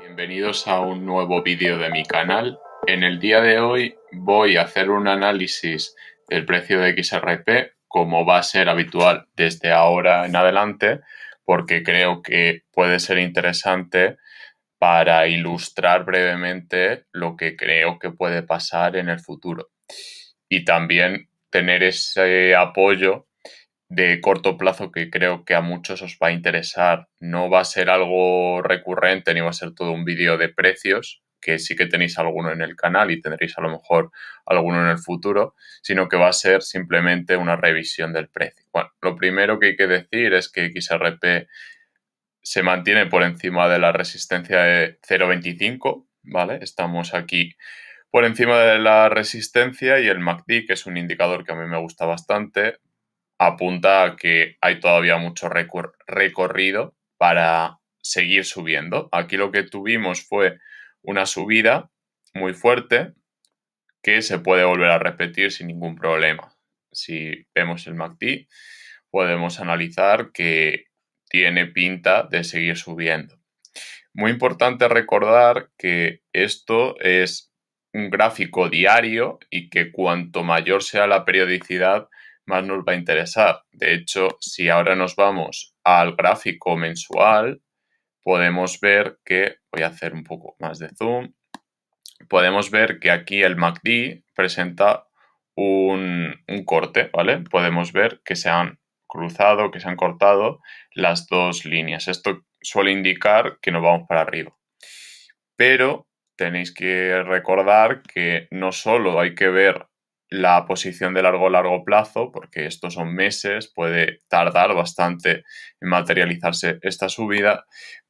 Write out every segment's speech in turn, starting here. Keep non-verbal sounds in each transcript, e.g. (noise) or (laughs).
Bienvenidos a un nuevo vídeo de mi canal. En el día de hoy voy a hacer un análisis del precio de XRP, como va a ser habitual desde ahora en adelante, porque creo que puede ser interesante para ilustrar brevemente lo que creo que puede pasar en el futuro. Y también tener ese apoyo de corto plazo que creo que a muchos os va a interesar. No va a ser algo recurrente ni va a ser todo un vídeo de precios, que sí que tenéis alguno en el canal y tendréis a lo mejor alguno en el futuro, sino que va a ser simplemente una revisión del precio. Bueno, lo primero que hay que decir es que XRP se mantiene por encima de la resistencia de 0.25, ¿vale? Estamos aquí por encima de la resistencia y el MACD, que es un indicador que a mí me gusta bastante, apunta a que hay todavía mucho recorrido para seguir subiendo. Aquí lo que tuvimos fue una subida muy fuerte que se puede volver a repetir sin ningún problema. Si vemos el MACD, podemos analizar que tiene pinta de seguir subiendo. Muy importante recordar que esto es un gráfico diario y que cuanto mayor sea la periodicidad, más nos va a interesar. De hecho, si ahora nos vamos al gráfico mensual, podemos ver que, voy a hacer un poco más de zoom, podemos ver que aquí el MACD presenta un, corte, ¿vale? Podemos ver que se han cruzado, que se han cortado las dos líneas. Esto suele indicar que nos vamos para arriba. Pero tenéis que recordar que no solo hay que ver la posición de largo largo plazo, porque estos son meses, puede tardar bastante en materializarse esta subida,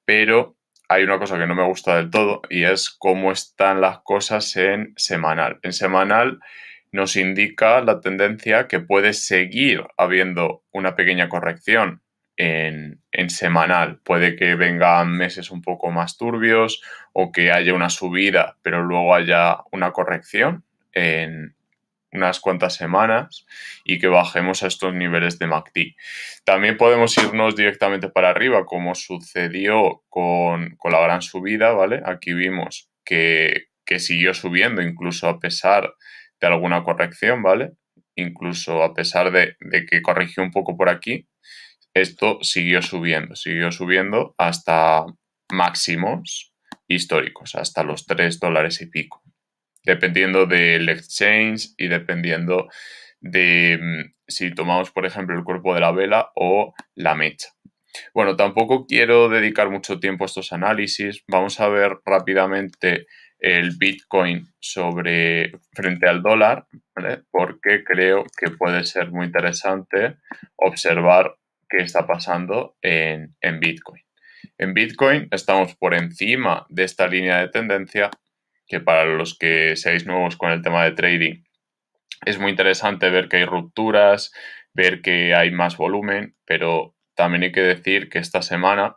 pero hay una cosa que no me gusta del todo y es cómo están las cosas en semanal. En semanal nos indica la tendencia que puede seguir habiendo una pequeña corrección en, en, semanal. Puede que vengan meses un poco más turbios o que haya una subida, pero luego haya una corrección en, unas cuantas semanas y que bajemos a estos niveles de MACD. También podemos irnos directamente para arriba, como sucedió con, la gran subida, ¿vale? Aquí vimos que, siguió subiendo, incluso a pesar de alguna corrección, ¿vale? Incluso a pesar de, de que corrigió un poco por aquí, esto siguió subiendo, siguió subiendo hasta máximos históricos, hasta los 3 dólares y pico dependiendo del exchange y dependiendo de mm, si tomamos, por ejemplo, el cuerpo de la vela o la mecha. Bueno, tampoco quiero dedicar mucho tiempo a estos análisis. Vamos a ver rápidamente el Bitcoin sobre frente al dólar, porque creo que puede ser muy interesante observar qué está pasando en, en Bitcoin. En Bitcoin estamos por encima de esta línea de tendencia que para los que seáis nuevos con el tema de trading, es muy interesante ver que hay rupturas, ver que hay más volumen, pero también hay que decir que esta semana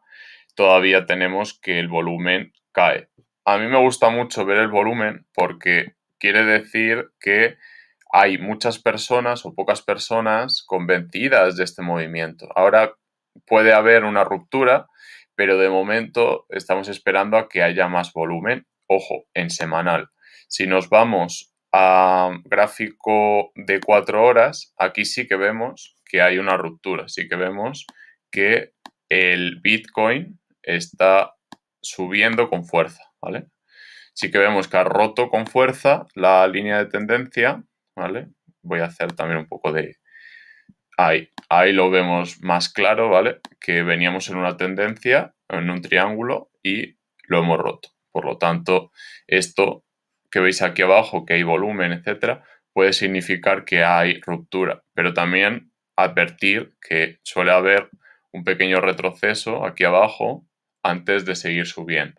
todavía tenemos que el volumen cae. A mí me gusta mucho ver el volumen porque quiere decir que hay muchas personas o pocas personas convencidas de este movimiento. Ahora puede haber una ruptura, pero de momento estamos esperando a que haya más volumen ojo, en semanal. Si nos vamos a gráfico de cuatro horas, aquí sí que vemos que hay una ruptura, sí que vemos que el Bitcoin está subiendo con fuerza, ¿vale? Sí que vemos que ha roto con fuerza la línea de tendencia, ¿vale? Voy a hacer también un poco de... Ahí, ahí lo vemos más claro, ¿vale? Que veníamos en una tendencia, en un triángulo y lo hemos roto. Por lo tanto, esto que veis aquí abajo, que hay volumen, etcétera, puede significar que hay ruptura, pero también advertir que suele haber un pequeño retroceso aquí abajo antes de seguir subiendo.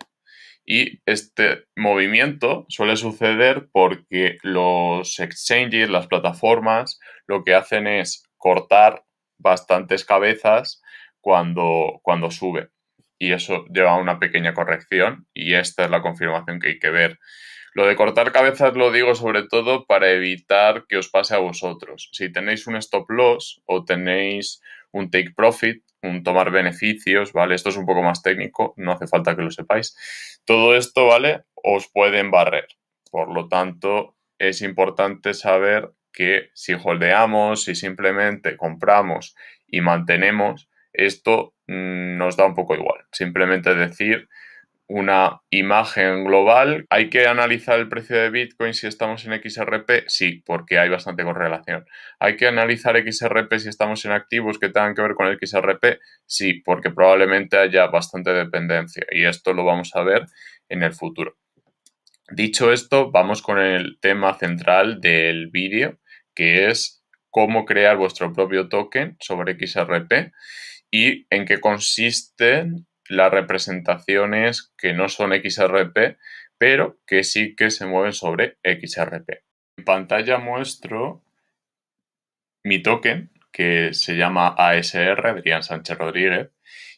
Y este movimiento suele suceder porque los exchanges, las plataformas, lo que hacen es cortar bastantes cabezas cuando, cuando sube y eso lleva a una pequeña corrección y esta es la confirmación que hay que ver. Lo de cortar cabezas lo digo sobre todo para evitar que os pase a vosotros. Si tenéis un stop loss o tenéis un take profit, un tomar beneficios, ¿vale? Esto es un poco más técnico, no hace falta que lo sepáis. Todo esto, ¿vale? Os pueden barrer. Por lo tanto, es importante saber que si holdeamos, si simplemente compramos y mantenemos, esto Mm, nos da un poco igual. Simplemente decir una imagen global. ¿Hay que analizar el precio de Bitcoin si estamos en XRP? Sí, porque hay bastante correlación. ¿Hay que analizar XRP si estamos en activos que tengan que ver con el XRP? Sí, porque probablemente haya bastante dependencia y esto lo vamos a ver en el futuro. Dicho esto, vamos con el tema central del vídeo, que es cómo crear vuestro propio token sobre XRP y en qué consisten las representaciones que no son XRP, pero que sí que se mueven sobre XRP. En pantalla muestro mi token, que se llama ASR, Adrián Sánchez Rodríguez,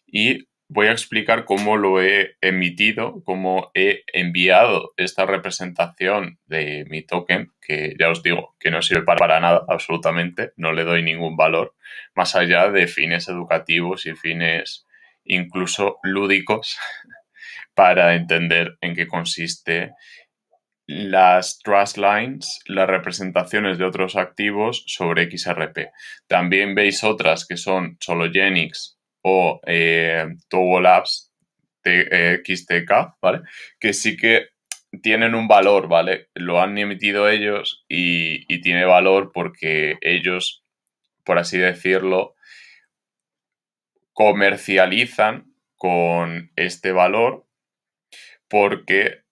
y voy a explicar cómo lo he emitido, cómo he enviado esta representación de mi token, que ya os digo que no sirve para nada absolutamente, no le doy ningún valor, más allá de fines educativos y fines incluso lúdicos (laughs) para entender en qué consiste las trust lines, las representaciones de otros activos sobre XRP. También veis otras que son solo Genix o eh, eh XTK, ¿vale? Que sí que tienen un valor, ¿vale? Lo han emitido ellos y tiene valor porque ellos, por así decirlo, comercializan con este valor porque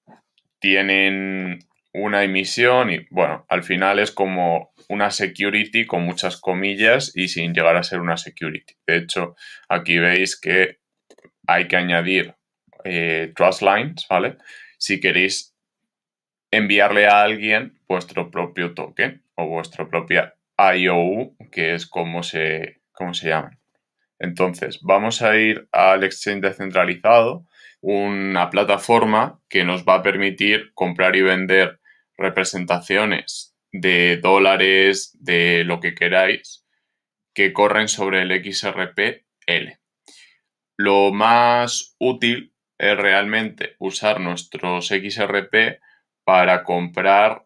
tienen una emisión y bueno, al final es como una security con muchas comillas y sin llegar a ser una security. De hecho, aquí veis que hay que añadir eh, trust lines, ¿vale? Si queréis enviarle a alguien vuestro propio token o vuestra propia IOU, que es como se, llama. se llama Entonces, vamos a ir al exchange descentralizado, una plataforma que nos va a permitir comprar y vender representaciones de dólares, de lo que queráis, que corren sobre el XRP-L. Lo más útil es realmente usar nuestros XRP para comprar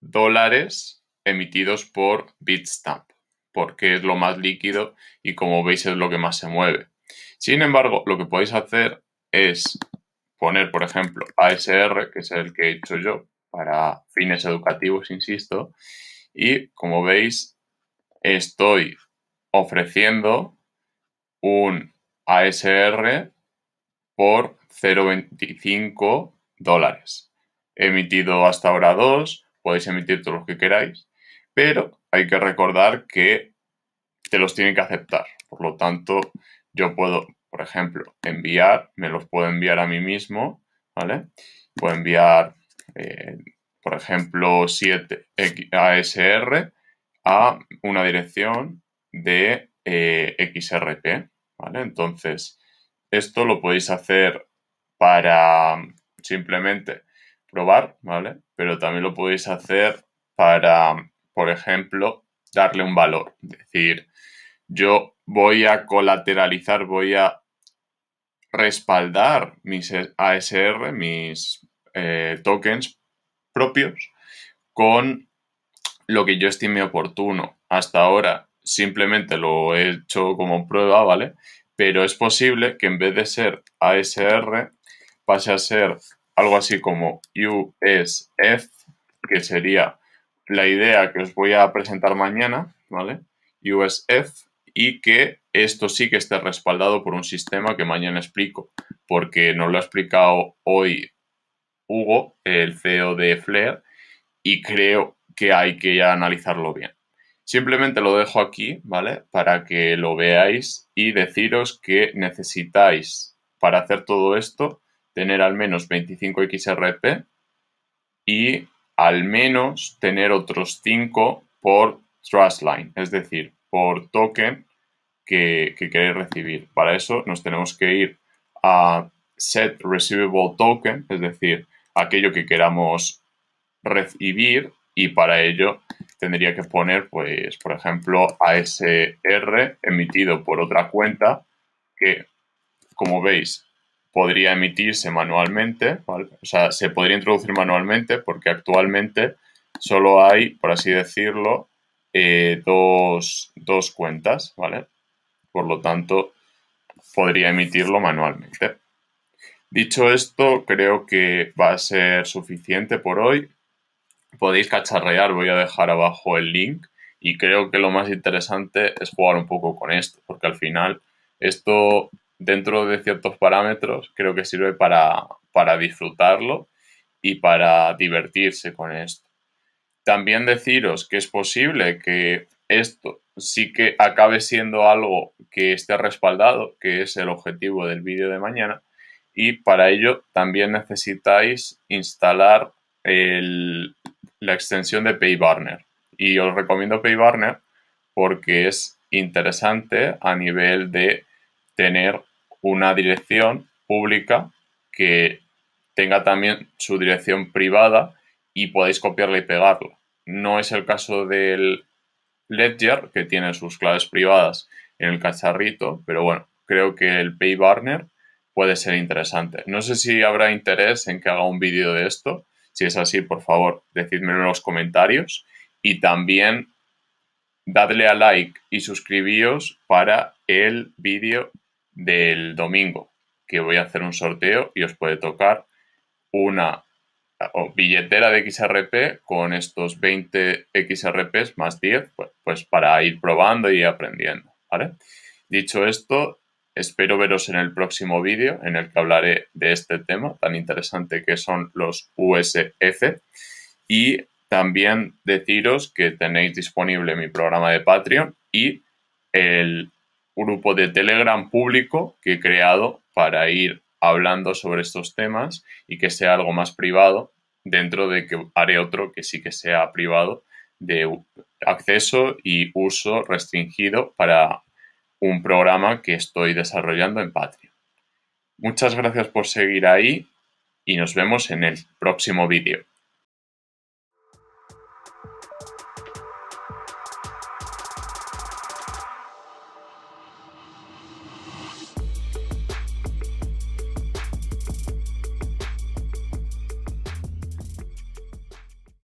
dólares emitidos por Bitstamp, porque es lo más líquido y como veis es lo que más se mueve. Sin embargo, lo que podéis hacer es poner, por ejemplo, ASR, que es el que he hecho yo, para fines educativos, insisto. Y como veis, estoy ofreciendo un ASR por 0,25 dólares. He emitido hasta ahora dos, podéis emitir todos los que queráis, pero hay que recordar que te los tienen que aceptar. Por lo tanto, yo puedo, por ejemplo, enviar, me los puedo enviar a mí mismo, ¿vale? Puedo enviar eh, por ejemplo, 7 ASR a una dirección de eh, XRP. ¿vale? Entonces, esto lo podéis hacer para simplemente probar, ¿vale? Pero también lo podéis hacer para, por ejemplo, darle un valor. Es decir, yo voy a colateralizar, voy a respaldar mis e-, ASR, mis eh, tokens propios con lo que yo estime oportuno. Hasta ahora simplemente lo he hecho como prueba, ¿vale? Pero es posible que en vez de ser ASR pase a ser algo así como USF, que sería la idea que os voy a presentar mañana, ¿vale? USF y que esto sí que esté respaldado por un sistema que mañana explico, porque no lo he explicado hoy Hugo, el CEO de Flair, y creo que hay que ya analizarlo bien. Simplemente lo dejo aquí, ¿vale? Para que lo veáis y deciros que necesitáis para hacer todo esto tener al menos 25 XRP y al menos tener otros 5 por Trustline, es decir, por token que, que queréis recibir. Para eso nos tenemos que ir a Set Receivable Token, es decir, aquello que queramos recibir y para ello tendría que poner, pues, por ejemplo, a r emitido por otra cuenta que, como veis, podría emitirse manualmente, o sea, se podría introducir manualmente porque actualmente solo hay, por así decirlo, eh, dos, dos cuentas, ¿vale? Por lo tanto, podría emitirlo manualmente. Dicho esto, creo que va a ser suficiente por hoy. Podéis cacharrear, voy a dejar abajo el link y creo que lo más interesante es jugar un poco con esto, porque al final esto dentro de ciertos parámetros creo que sirve para, para disfrutarlo y para divertirse con esto. También deciros que es posible que esto sí que acabe siendo algo que esté respaldado, que es el objetivo del vídeo de mañana, y para ello también necesitáis instalar la extensión de PayBarner. Y os recomiendo PayBarner porque es interesante a nivel de tener una dirección pública que tenga también su dirección privada y podéis copiarla y pegarla. No es el caso del Ledger, que tiene sus claves privadas en el cacharrito, pero bueno, creo que el PayBarner puede ser interesante. No sé si habrá interés en que haga un vídeo de esto. Si es así, por favor, decídmelo en los comentarios. Y también dadle a like y suscribíos para el vídeo del domingo, que voy a hacer un sorteo y os puede tocar una billetera de XRP con estos 20 XRPs más 10, pues, pues, para ir probando y aprendiendo, Dicho esto, Espero veros en el próximo vídeo en el que hablaré de este tema tan interesante que son los USF y también deciros que tenéis disponible mi programa de Patreon y el grupo de Telegram público que he creado para ir hablando sobre estos temas y que sea algo más privado dentro de que haré otro que sí que sea privado de acceso y uso restringido para un programa que estoy desarrollando en Patreon. Muchas gracias por seguir ahí y nos vemos en el próximo vídeo.